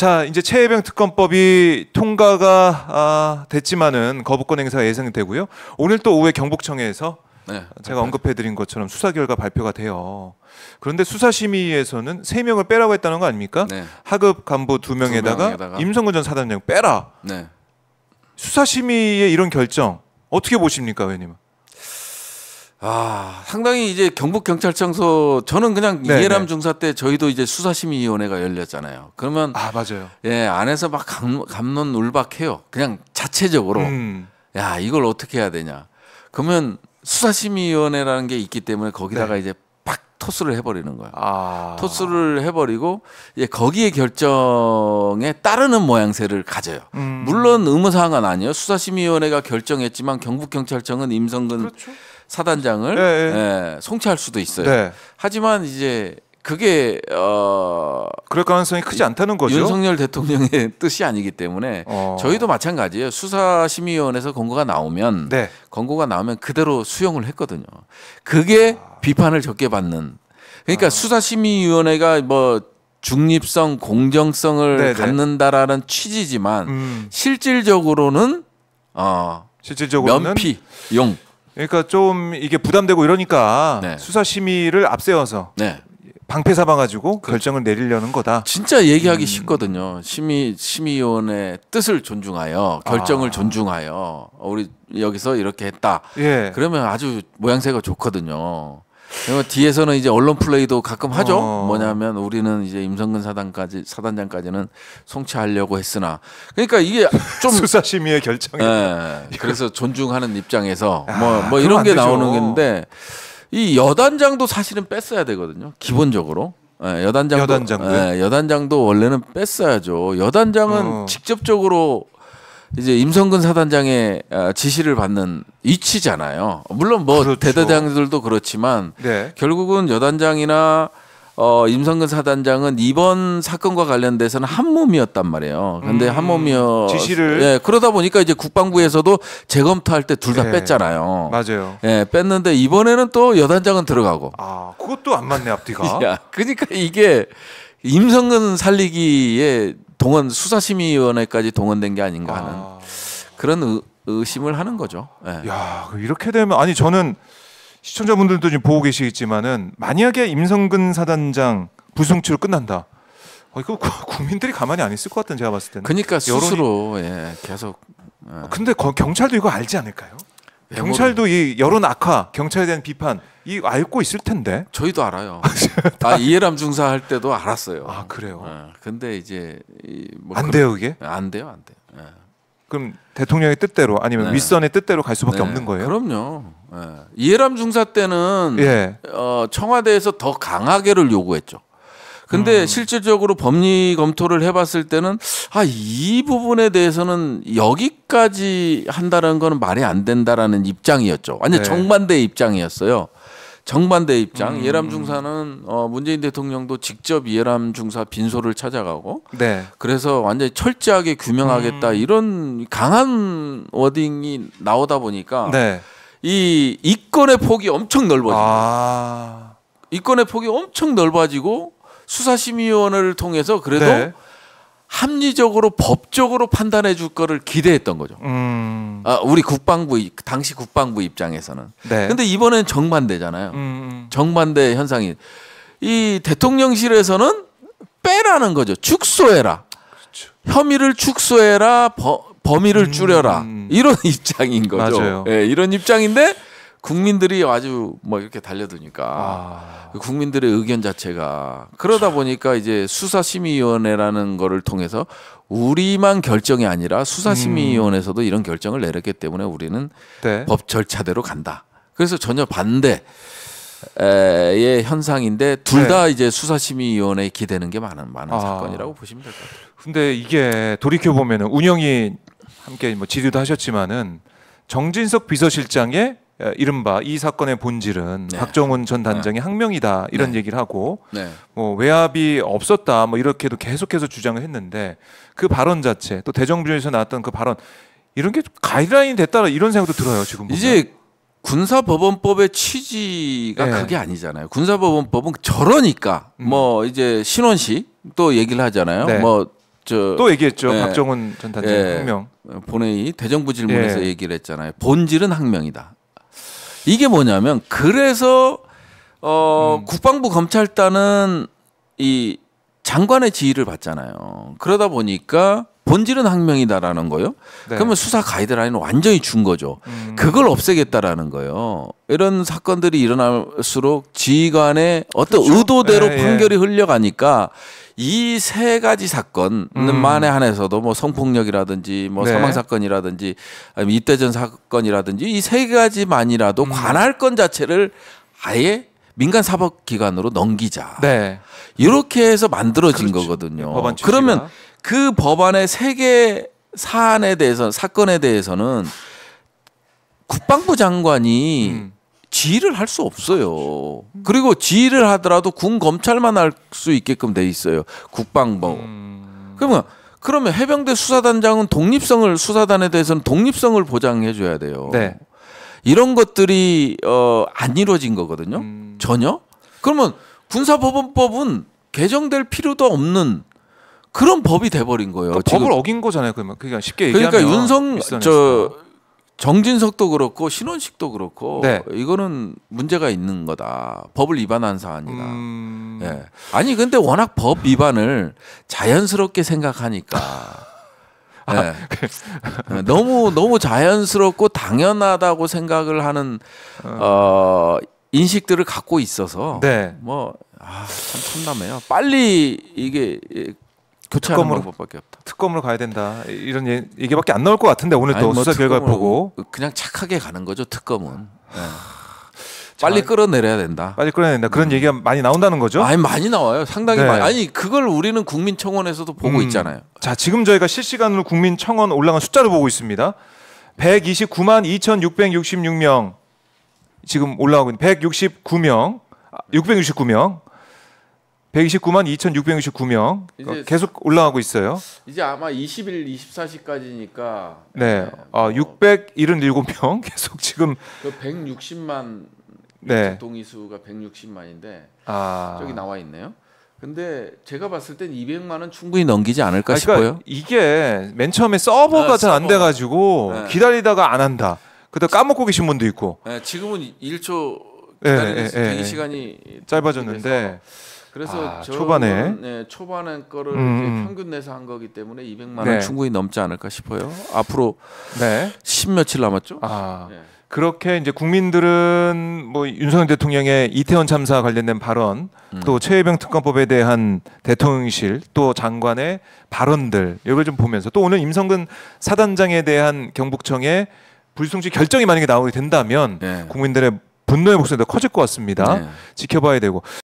자, 이제 체해병 특검법이 통과가 아, 됐지만은 거부권 행사가 예상되고요. 오늘 또 오후에 경북청에서 네, 제가 언급해드린 것처럼 수사 결과 발표가 돼요. 그런데 수사심의에서는 세 명을 빼라고 했다는 거 아닙니까? 네. 하급 간부 두 명에다가, 임성근 전 사단장 빼라. 네. 수사심의의 이런 결정 어떻게 보십니까, 의원님? 아, 상당히 이제 경북경찰청서 저는 그냥 네네. 이해람 네. 중사 때 저희도 이제 수사심의위원회가 열렸잖아요. 그러면 아 맞아요. 예 안에서 막 감, 감론 울박해요. 그냥 자체적으로 음. 야 이걸 어떻게 해야 되냐. 그러면 수사심의위원회라는 게 있기 때문에 거기다가 네. 이제 팍 토스를 해버리는 거예요. 아. 토스를 해버리고 예, 거기에 결정에 따르는 모양새를 가져요. 음. 물론 의무사항은 아니에요. 수사심의위원회가 결정했지만 경북경찰청은 임성근 그렇죠. 사단장을 예, 예. 예, 송치할 수도 있어요. 네. 하지만 이제 그게 어 그럴 가능성이 크지 않다는 거죠. 윤석열 대통령의 뜻이 아니기 때문에 어. 저희도 마찬가지예요. 수사심의위원회에서 권고가 나오면 네. 권고가 나오면 그대로 수용을 했거든요. 그게 아. 비판을 적게 받는. 그러니까 아. 수사심의위원회가 뭐 중립성, 공정성을 네네. 네. 갖는다라는 취지지만 음. 실질적으로는 어 실질적으로는 면피용 그러니까 좀 이게 부담되고 이러니까 네. 수사 심의를 앞세워서 네. 방패 삼아 가지고 그렇죠. 결정을 내리려는 거다. 진짜 얘기하기 음. 쉽거든요. 심의 심의위원회 뜻을 존중하여 결정을 아. 존중하여 어, 우리 여기서 이렇게 했다. 예. 그러면 아주 모양새가 좋거든요. 뒤에서는 이제 언론 플레이도 가끔 하죠. 어. 뭐냐면 우리는 이제 임성근 사단까지 사단장까지는 송치하려고 했으나 그러니까 이게 좀 수사심의의 결정이. 네, 예, 그래서 존중하는 입장에서 뭐뭐 아, 뭐, 뭐 이런 게 나오는 건데 이 여단장도 사실은 뺐어야 되거든요. 기본적으로. 예, 여단장도 여단장도, 예, 여단장도 원래는 뺐어야죠. 여단장은 어. 직접적으로 이제 임성근 사단장의 아, 지시를 받는 위치잖아요. 물론 뭐 그렇죠. 대대장들도 그렇지만 네. 결국은 여단장이나 어, 임성근 사단장은 이번 사건과 관련돼서는 한 몸이었단 말이에요. 그런데 음, 한몸이요 지시를 예, 그러다 보니까 이제 국방부에서도 재검토할 때 둘다 예, 네. 뺐잖아요. 맞아요. 예, 뺐는데 이번에는 또 여단장은 들어가고. 아, 그것도 안 맞네 앞뒤가. 야, 그러니까 이게 임성근 살리기에 동원 수사심의위원회까지 동원된 게 아닌가 하는 아. 그런 의, 의심을 하는 거죠. 네. 야 그 이렇게 되면 아니 저는 시청자분들도 지금 보고 계시겠지만은 만약에 임성근 사단장 불송치 끝난다. 어, 이거 국민들이 가만히 안 있을 것 같은 제가 봤을 때는. 그러니까 스스로 여론이... 예, 계속. 예. 근데 거, 경찰도 이거 알지 않을까요? 네, 경찰도 뭐- 이 여론 악화, 경찰에 대한 비판 이 알고 있을 텐데. 저희도 알아요. 아, 아 이해람 중사 할 때도 알았어요. 아 그래요. 어, 근데 이제 뭐안 돼요 그게? 네, 안 돼요, 안 돼. 네. 그럼 대통령의 뜻대로 아니면 네. 윗선의 뜻대로 갈 수밖에 네. 없는 거예요. 그럼요. 네. 이해람 중사 때는 예. 어, 청와대에서 더 강하게를 요구했죠. 근데 음. 실질적으로 법리 검토를 해봤을 때는 아 이 부분에 대해서는 여기까지 한다는 건 말이 안 된다라는 입장이었죠. 완전 네. 정반대 입장이었어요. 정반대 입장. 음. 예람 중사는 어, 문재인 대통령도 직접 예람 중사 빈소를 찾아가고 네. 그래서 완전히 철저하게 규명하겠다 음. 이런 강한 워딩이 나오다 보니까 네. 이 이권의 폭이 엄청 넓어지고 아. 이권의 폭이 엄청 넓어지고 수사심의위원회를 통해서 그래도 네. 합리적으로 법적으로 판단해 줄 거를 기대했던 거죠. 음. 아, 우리 국방부 당시 국방부 입장에서는. 네. 근데 이번엔 정반대잖아요. 음. 음. 정반대 현상이 이 대통령실에서는 빼라는 거죠. 축소해라. 그렇죠. 혐의를 축소해라. 범, 범위를 음, 줄여라. 음. 이런 입장인 거죠. 맞아요. 예, 이런 입장인데 국민들이 아주 뭐 이렇게 달려드니까 아. 그 국민들의 의견 자체가 그러다 보니까 이제 수사심의위원회라는 거를 통해서 우리만 결정이 아니라 수사심의위원회에서도 이런 결정을 내렸기 때문에 우리는 네. 법 절차대로 간다. 그래서 전혀 반대. 의 현상인데 둘다 네. 이제 수사심의위원회에 기대는 게 많은 많은 아. 사건이라고 보시면 될 것 같아요. 근데 이게 돌이켜 보면은 운영이 함께 뭐 지도도 하셨지만은 정진석 비서실장의 어, 이른바 이 사건의 본질은 네. 박정훈 전 단장의 네. 항명이다 이런 네. 얘기를 하고 네. 뭐 외압이 없었다 뭐 이렇게도 계속해서 주장을 했는데 그 발언 자체 또 대정부에서 나왔던 그 발언 이런 게 가이드라인이 됐다 이런 생각도 들어요 지금 이제 군사법원법의 취지가 네. 그게 아니잖아요. 군사법원법은 저러니까 음. 뭐 이제 신원시 또 얘기를 하잖아요. 네. 뭐저 또 얘기했죠. 네. 박정훈 전 단장 네. 예. 항명 본회의 대정부 질문에서 예. 얘기를 했잖아요. 본질은 항명이다. 이게 뭐냐면 그래서 어 음. 국방부 검찰단은 이 장관의 지휘를 받잖아요. 그러다 보니까 본질은 항명이다라는 거요. 네. 그러면 수사 가이드라인을 완전히 준 거죠. 음. 그걸 없애겠다라는 거예요. 이런 사건들이 일어날수록 지휘관의 어떤 그렇죠. 의도대로 예, 예. 판결이 예. 흘려가니까 이 세 가지 사건만에 음. 한해서도 뭐 성폭력이라든지 뭐 네. 사망 사건이라든지 아니면 이때전 사건이라든지 이 세 가지만이라도 음. 관할 건 자체를 아예 민간 사법 기관으로 넘기자. 네. 이렇게 해서 만들어진 그렇죠. 거거든요. 그러면 그 법안의 세 개 사안에 대해서 사건에 대해서는 국방부 장관이 음. 지휘를 할 수 없어요. 그리고 지휘를 하더라도 군 검찰만 할 수 있게끔 돼 있어요. 국방부. 음. 그러면 그러면 해병대 수사단장은 독립성을 수사단에 대해서는 독립성을 보장해 줘야 돼요. 네. 이런 것들이 어, 안 이루어진 거거든요. 음. 전혀. 그러면 군사법원법은 개정될 필요도 없는 그런 법이 돼버린 거예요. 그러니까 법을 어긴 거잖아요. 그러면 그러니까 쉽게 그러니까 윤성 저 정진석도 그렇고 신원식도 그렇고 네. 이거는 문제가 있는 거다. 법을 위반한 사안이다. 음... 예. 아니 근데 워낙 법 위반을 자연스럽게 생각하니까. 네. 너무 너무 자연스럽고 당연하다고 생각을 하는 어. 어, 인식들을 갖고 있어서 네. 뭐 아, 참 참담해요. 빨리 이게 교체하는 특검으로, 방법밖에 없다. 특검으로 가야 된다. 이런 얘기밖에 안 나올 것 같은데 오늘 또 뭐 수사 결과 를 보고 그냥 착하게 가는 거죠 특검은. 네. 빨리 끌어내려야 된다. 빨리 끌어내야 다 그런 음. 얘기가 많이 나온다는 거죠? 아니 많이 나와요. 상당히 네. 많이. 아니 그걸 우리는 국민청원에서도 보고 음. 있잖아요. 자 지금 저희가 실시간으로 국민청원 올라간 숫자를 보고 있습니다. 129만 2,666명 지금 올라오고 있는 169명, 669명. 129만 2,669명 그러니 계속 올라가고 있어요. 이제 아마 20일 24시까지니까 네, 네. 아, 어, 677명 계속 지금 그 160만 네. 동의 수가 160만인데 아. 저기 나와 있네요. 근데 제가 봤을 땐 200만 원 충분히 넘기지 않을까 그러니까 싶어요. 이게 맨 처음에 서버가 아, 잘안 서버. 돼가지고 네. 기다리다가 안 한다. 그다 까먹고 계신 분도 있고. 네, 지금은 1초 기다리는 네, 네, 네, 시간이 짧아졌는데. 그래서 아, 초반에 네, 초반에 거를 음, 음. 평균 내서 한 거기 때문에 200만 원 네. 충분히 넘지 않을까 싶어요. 앞으로 네. 10 며칠 남았죠. 아. 네. 그렇게 이제 국민들은 뭐 윤석열 대통령의 이태원 참사 관련된 발언, 음. 또 최혜병 특검법에 대한 대통령실, 또 장관의 발언들 이걸 좀 보면서 또 오늘 임성근 사단장에 대한 경북청의 불송치 결정이 만약에 나오게 된다면 네. 국민들의 분노의 목소리가 커질 것 같습니다. 네. 지켜봐야 되고.